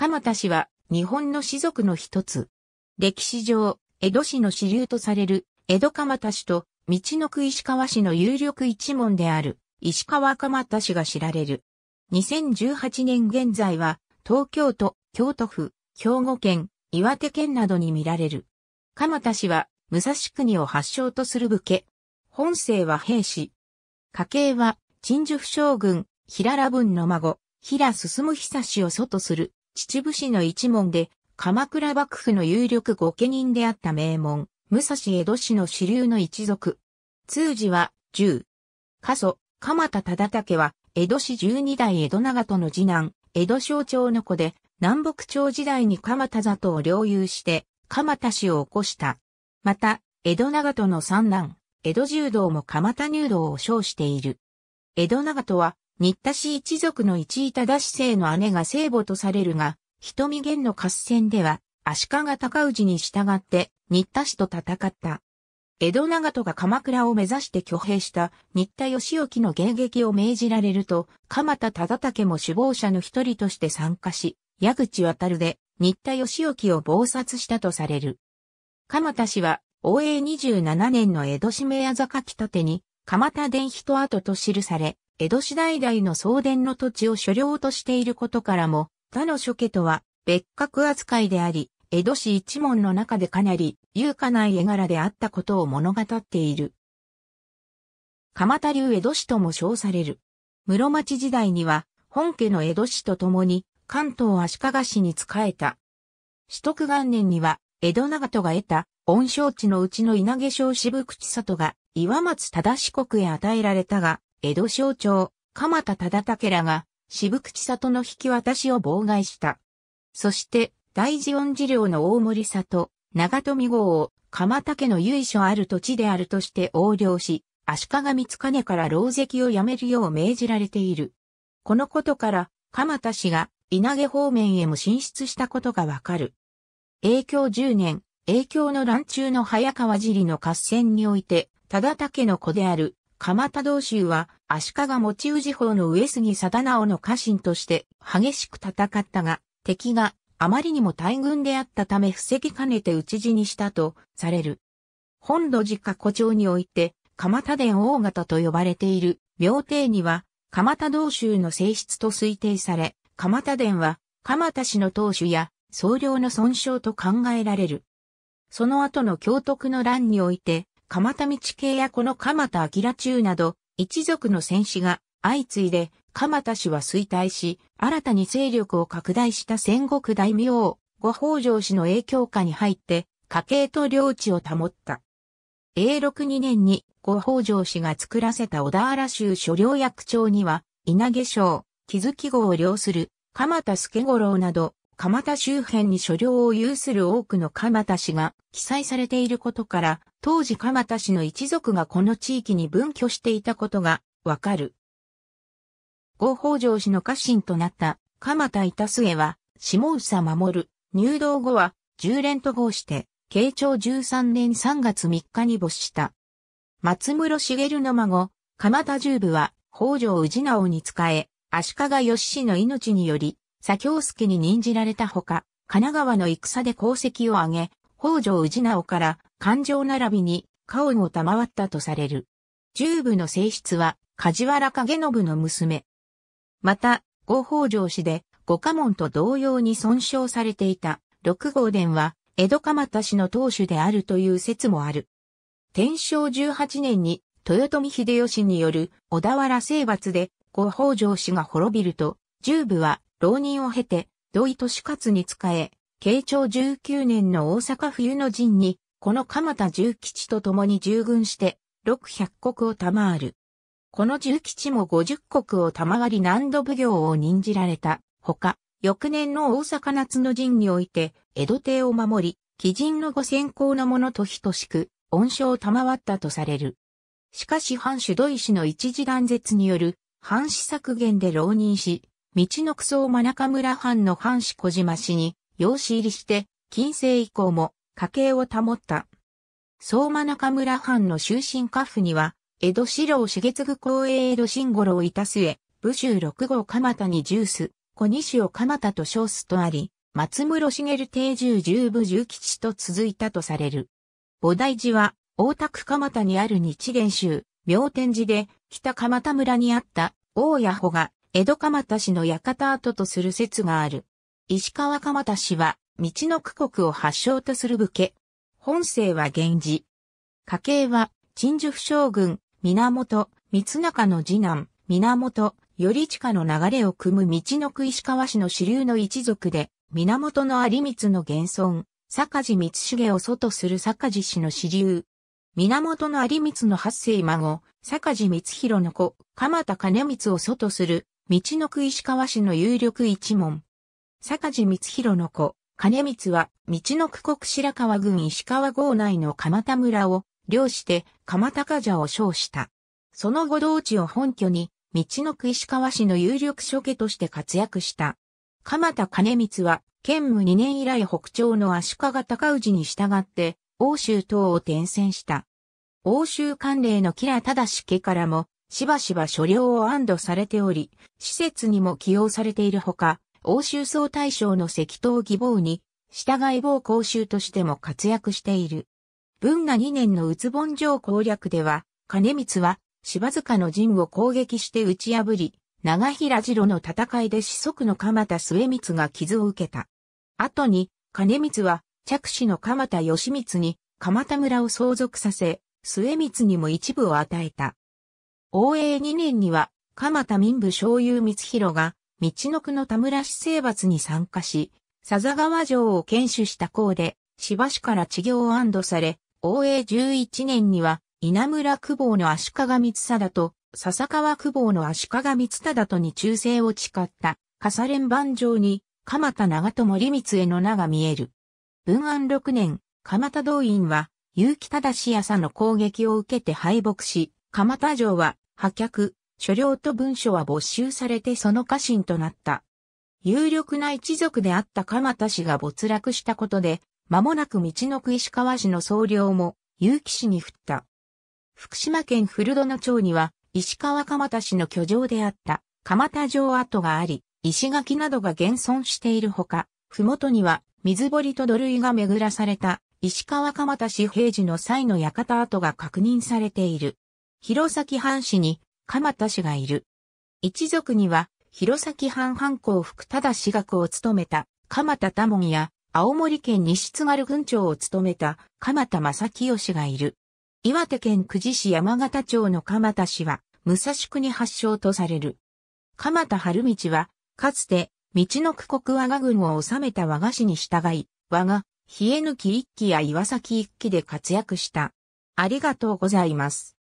鎌田氏は日本の士族の一つ。歴史上、江戸市の支流とされる江戸鎌田氏と道の区石川氏の有力一門である石川鎌田氏が知られる。2018年現在は東京都、京都府、兵庫県、岩手県などに見られる。鎌田氏は武蔵国を発祥とする武家。本姓は兵士。家系は陳寿府将軍、平良文の孫、平進久氏を祖とする秩父市の一門で、鎌倉幕府の有力御家人であった名門、武蔵江戸市の支流の一族。通字は、十。過疎、鎌田忠武は、江戸市十二代江戸長門の次男、江戸省庁の子で、南北朝時代に鎌田里を領有して、鎌田氏を起こした。また、江戸長門の三男、江戸柔道も鎌田入道を称している。江戸長門は、新田氏一族の一板田氏の姉が聖母とされるが、瞳源の合戦では、足利尊氏に従って、新田氏と戦った。江戸長門が鎌倉を目指して挙兵した新田義興の迎撃を命じられると、鎌田忠武も首謀者の一人として参加し、矢口渡で新田義興を謀殺したとされる。鎌田氏は、応永27年の江戸締名矢坂北手に、鎌田伝人跡と記され、江戸時代々の送電の土地を所領としていることからも、他の諸家とは別格扱いであり、江戸市一門の中でかなり優雅な絵柄であったことを物語っている。鎌田流江戸市とも称される。室町時代には本家の江戸市と共に関東足利市に仕えた。取徳元年には江戸長門が得た恩賞地のうちの稲毛省渋口里が岩松忠四国へ与えられたが、江戸省庁、鎌田忠武らが、渋口里の引き渡しを妨害した。そして、大事恩寺領の大森里、長富郷を、鎌田家の由緒ある土地であるとして横領し、足利光兼から牢石をやめるよう命じられている。このことから、鎌田氏が稲毛方面へも進出したことがわかる。影響10年、影響の乱中の早川尻の合戦において、忠武の子である鎌田道州は足利持氏法の上杉貞直の家臣として激しく戦ったが、敵があまりにも大軍であったため防ぎかねて討ち死にしたとされる。本土寺下古町において、鎌田殿大型と呼ばれている廟邸には、鎌田道州の性質と推定され、鎌田殿は鎌田氏の当主や総領の損傷と考えられる。その後の教徳の乱において、鎌田道系やこの鎌田明中など、一族の戦士が相次いで、鎌田氏は衰退し、新たに勢力を拡大した戦国大名、後北条氏の影響下に入って、家系と領地を保った。永禄2年に後北条氏が作らせた小田原州所領役長には、稲毛省、木月号を領する、鎌田助五郎など、鎌田周辺に所領を有する多くの鎌田氏が記載されていることから、当時鎌田氏の一族がこの地域に分居していたことがわかる。合法上氏の家臣となった鎌田板末は、下草守、入道後は、十連と法して、慶長13年3月3日に没した。松室茂の孫、鎌田十部は、北条氏直に仕え、足利義氏の命により、左京介に任じられたほか、神奈川の戦で功績を挙げ、北条氏直から感情並びに、家音を賜ったとされる。中部の性質は、梶原景信の娘。また、五法城氏で、五家門と同様に損傷されていた、六号殿は、江戸蒲田氏の当主であるという説もある。天正十八年に、豊臣秀吉による小田原征伐で、五法城氏が滅びると、中部は、浪人を経て、土井利勝に仕え、慶長十九年の大阪冬の陣に、この鎌田重吉と共に従軍して、六百国を賜る。この重吉も五十国を賜り南土奉行を任じられた。ほか、翌年の大阪夏の陣において、江戸帝を守り、貴人のご先行のものと等しく、恩賞を賜ったとされる。しかし藩主土井氏の一時断絶による、藩士削減で浪人し、道の草真中村藩の藩士小島氏に、養子入りして、近世以降も、家系を保った。相馬中村藩の終身家父には、江戸四郎重次公営江戸新五郎いたす武州六号鎌田にジュース、小西を鎌田と称すとあり、松室茂定住十部十吉と続いたとされる。菩提寺は、大田区鎌田にある日蓮宗、明天寺で、北鎌田村にあった、大谷保が、江戸鎌田氏の館跡とする説がある。石川鎌田氏は、道の区国を発祥とする武家。本姓は源氏。家系は、陳述将軍、源、三中の次男、源、頼親の流れを組む道の区石川氏の支流の一族で、源の有光の現存、坂地光重を祖とする坂地氏の支流。源の有光の八世孫、坂地光弘の子、鎌田兼光を祖とする、道の区石川氏の有力一門。坂地光弘の子、兼光は、道の区国白川郡石川郷内の鎌田村を、漁して、鎌田家者を称した。その後同地を本拠に、道の区石川市の有力諸家として活躍した。鎌田兼光は、県務2年以来北朝の足利高氏に従って、欧州等を転戦した。欧州関連の吉良忠家からも、しばしば所領を安堵されており、施設にも起用されているほか、欧州総大将の石頭義母に、従い某公衆としても活躍している。文が2年のつぼん城攻略では、金光は芝塚の陣を攻撃して打ち破り、長平次郎の戦いで四足の鎌田末光が傷を受けた。後に、金光は着手の鎌田義光に鎌田村を相続させ、末光にも一部を与えた。応永2年には、鎌田民部昭友光弘が道の区の田村市政伐に参加し、笹川城を建守した校で、芝市から治業を安堵され、応永11年には、稲村久保の足利光貞と、笹川久保の足利光貞とに忠誠を誓った、笠連番城に、鎌田長友利光への名が見える。文安6年、鎌田動員は、結城忠氏朝の攻撃を受けて敗北し、鎌田城は破却、書領と文書は没収されてその家臣となった。有力な一族であった鎌田氏が没落したことで、間もなく道のく石川氏の総領も結城氏に降った。福島県古殿町には、石川鎌田氏の居城であった鎌田城跡があり、石垣などが現存しているほか、ふもとには水堀と土塁が巡らされた石川鎌田氏平時の際の館跡が確認されている。弘前藩士に鎌田氏がいる。一族には、弘前藩藩校福忠氏学を務めた鎌田多門や、青森県西津軽郡長を務めた鎌田正清氏がいる。岩手県久慈市山形町の鎌田氏は、武蔵国発祥とされる。鎌田春道は、かつて、道の区国和賀郡を治めた和賀氏に従い、和賀、冷え抜き一期や岩崎一期で活躍した。ありがとうございます。